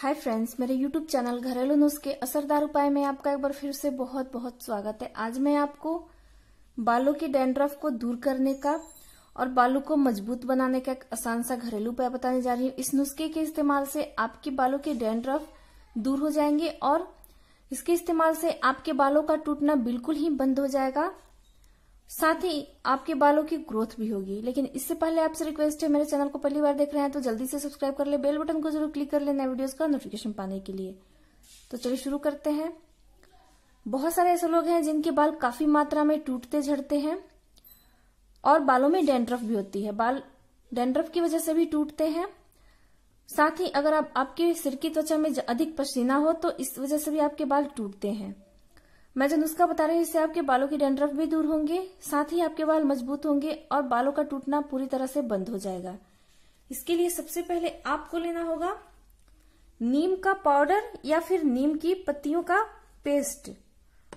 हाय friends मेरे YouTube channel घरेलू नुस्खे असरदार उपाय में आपका एक बार फिर से बहुत बहुत स्वागत है आज मैं आपको बालों की डेंड्रफ को दूर करने का और बालों को मजबूत बनाने का एक आसान सा घरेलू उपाय बताने जा रही हूँ इस नुस्खे के इस्तेमाल से आपके बालों के डेंड्रफ दूर हो जाएंगे और इसके इस्तेमाल से आपके बालों का टूटना बिल्कुल ही बंद हो जाएगा साथ ही आपके बालों की ग्रोथ भी होगी लेकिन इससे पहले आपसे रिक्वेस्ट है मेरे चैनल को पहली बार देख रहे हैं तो जल्दी से सब्सक्राइब कर ले बेल बटन को जरूर क्लिक कर लेना वीडियोस का नोटिफिकेशन पाने के लिए तो चलिए शुरू करते हैं बहुत सारे ऐसे लोग हैं जिनके बाल काफी मात्रा में टूटते झड़ते हैं और बालों में डेंड्रफ भी होती है बाल डेंड्रफ की वजह से भी टूटते हैं साथ ही अगर आप आपके सिर की त्वचा में अधिक पसीना हो तो इस वजह से भी आपके बाल टूटते हैं मैं जो नुस्खा बता रही हूँ इससे आपके बालों की डेंड्रफ भी दूर होंगे साथ ही आपके बाल मजबूत होंगे और बालों का टूटना पूरी तरह से बंद हो जाएगा इसके लिए सबसे पहले आपको लेना होगा नीम का पाउडर या फिर नीम की पत्तियों का पेस्ट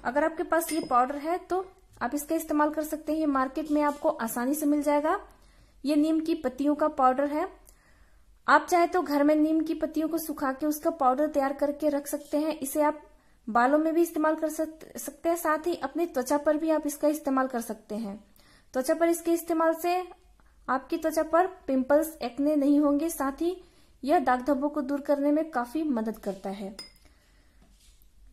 अगर आपके पास ये पाउडर है तो आप इसका इस्तेमाल कर सकते हैं ये मार्केट में आपको आसानी से मिल जाएगा ये नीम की पत्तियों का पाउडर है आप चाहे तो घर में नीम की पत्तियों को सुखा के उसका पाउडर तैयार करके रख सकते हैं इसे आप बालों में भी इस्तेमाल कर सकते हैं साथ ही अपनी त्वचा पर भी आप इसका इस्तेमाल कर सकते हैं त्वचा पर इसके इस्तेमाल से आपकी त्वचा पर पिंपल्स एक्ने नहीं होंगे साथ ही यह दाग धब्बों को दूर करने में काफी मदद करता है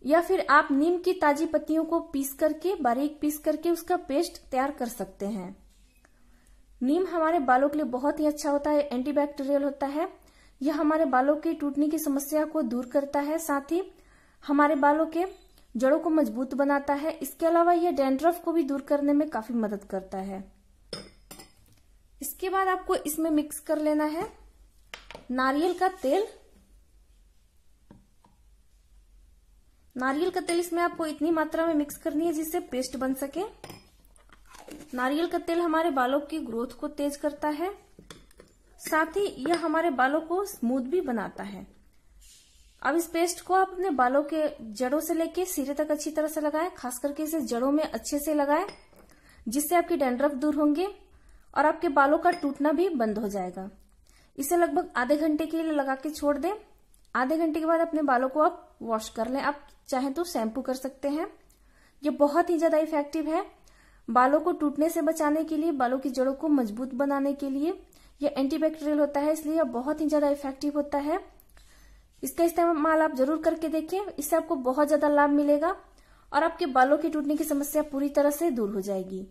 या फिर आप नीम की ताजी पत्तियों को पीस करके बारीक पीस करके उसका पेस्ट तैयार कर सकते हैं नीम हमारे बालों के लिए बहुत ही अच्छा होता है एंटीबैक्टीरियल होता है यह हमारे बालों की टूटने की समस्या को दूर करता है साथ ही हमारे बालों के जड़ों को मजबूत बनाता है इसके अलावा यह डेंड्रफ को भी दूर करने में काफी मदद करता है इसके बाद आपको इसमें मिक्स कर लेना है नारियल का तेल नारियल का तेल इसमें आपको इतनी मात्रा में मिक्स करनी है जिससे पेस्ट बन सके नारियल का तेल हमारे बालों की ग्रोथ को तेज करता है साथ ही यह हमारे बालों को स्मूथ भी बनाता है अब इस पेस्ट को आप अपने बालों के जड़ों से लेके सिरे तक अच्छी तरह से लगाएं खास करके इसे जड़ों में अच्छे से लगाएं जिससे आपके डेंड्रफ दूर होंगे और आपके बालों का टूटना भी बंद हो जाएगा इसे लगभग आधे घंटे के लिए लगा के छोड़ दें आधे घंटे के बाद अपने बालों को आप वॉश कर लें आप चाहे तो शैम्पू कर सकते हैं ये बहुत ही ज्यादा इफेक्टिव है बालों को टूटने से बचाने के लिए बालों की जड़ों को मजबूत बनाने के लिए यह एंटीबैक्टीरियल होता है इसलिए यह बहुत ही ज्यादा इफेक्टिव होता है इसका इस्तेमाल आप जरूर करके देखें इससे आपको बहुत ज्यादा लाभ मिलेगा और आपके बालों के टूटने की समस्या पूरी तरह से दूर हो जाएगी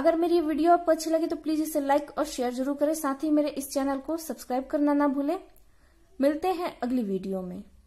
अगर मेरी वीडियो आपको अच्छी लगे तो प्लीज इसे लाइक और शेयर जरूर करें साथ ही मेरे इस चैनल को सब्सक्राइब करना ना भूलें मिलते हैं अगली वीडियो में